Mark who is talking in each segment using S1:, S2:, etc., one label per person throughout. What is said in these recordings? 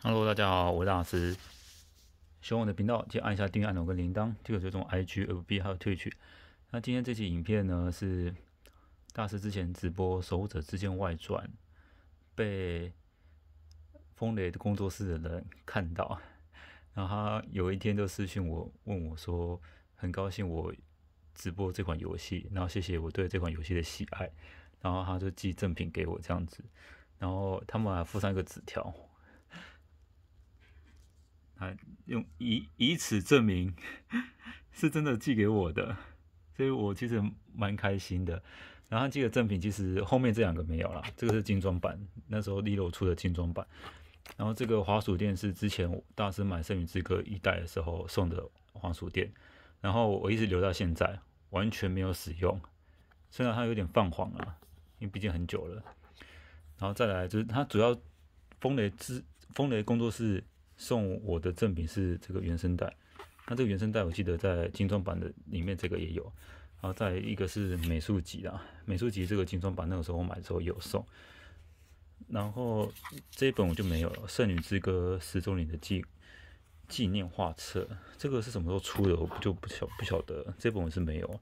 S1: Hello，大家好，我是大师。喜欢我的频道，就按下订阅按钮跟铃铛，记得追踪 IG FB 还有 Twitch。那今天这期影片呢，是大师之前直播《守护者之剑外传》被风雷的工作室的人看到，然后他有一天就私信我，问我说：“很高兴我直播这款游戏，然后谢谢我对这款游戏的喜爱。”然后他就寄赠品给我这样子，然后他们还附上一个纸条。还用以以此证明是真的寄给我的，所以我其实蛮开心的。然后这个赠品其实后面这两个没有了，这个是精装版，那时候利落出的精装版。然后这个滑鼠垫是之前我大师买《圣女之歌》一代的时候送的黄鼠垫，然后我一直留到现在，完全没有使用，虽然它有点泛黄了，因为毕竟很久了。然后再来就是它主要风雷之风雷工作室。送我的赠品是这个原声带，那这个原声带我记得在精装版的里面这个也有，然后再一个是美术集的，美术集这个精装版那个时候我买的时候有送，然后这一本我就没有了，《圣女之歌》十周年的纪纪念画册，这个是什么时候出的我就不晓不晓得，这本我是没有，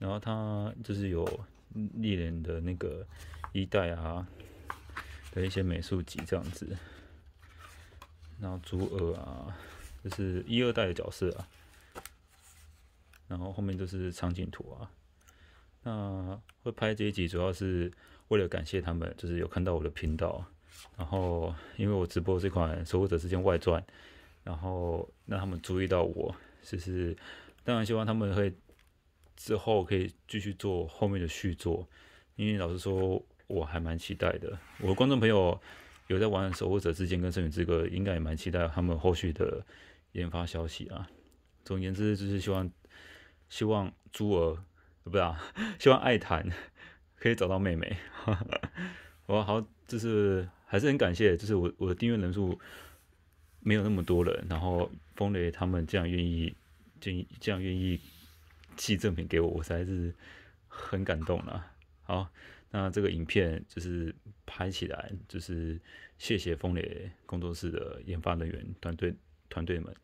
S1: 然后它就是有历年的那个一代啊的一些美术集这样子。然后祖尔啊，就是一二代的角色啊，然后后面都是场景图啊。那会拍这一集主要是为了感谢他们，就是有看到我的频道，然后因为我直播这款《守护者之间外传》，然后让他们注意到我，就是当然希望他们会之后可以继续做后面的续作，因为老实说我还蛮期待的，我的观众朋友。有在玩守护者之剑跟圣女之歌，应该也蛮期待他们后续的研发消息啊。总言之，就是希望希望朱儿，不是啊，希望爱谈可以找到妹妹。我 好，就是还是很感谢，就是我我的订阅人数没有那么多人，然后风雷他们这样愿意，这这样愿意寄赠品给我，我在是很感动啊。好。那这个影片就是拍起来，就是谢谢风雷工作室的研发人员团队团队们，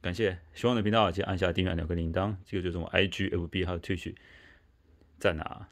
S1: 感谢喜欢的频道，请按下订阅两个铃铛，这个就是我 IGFB 还有 Twitch 在哪。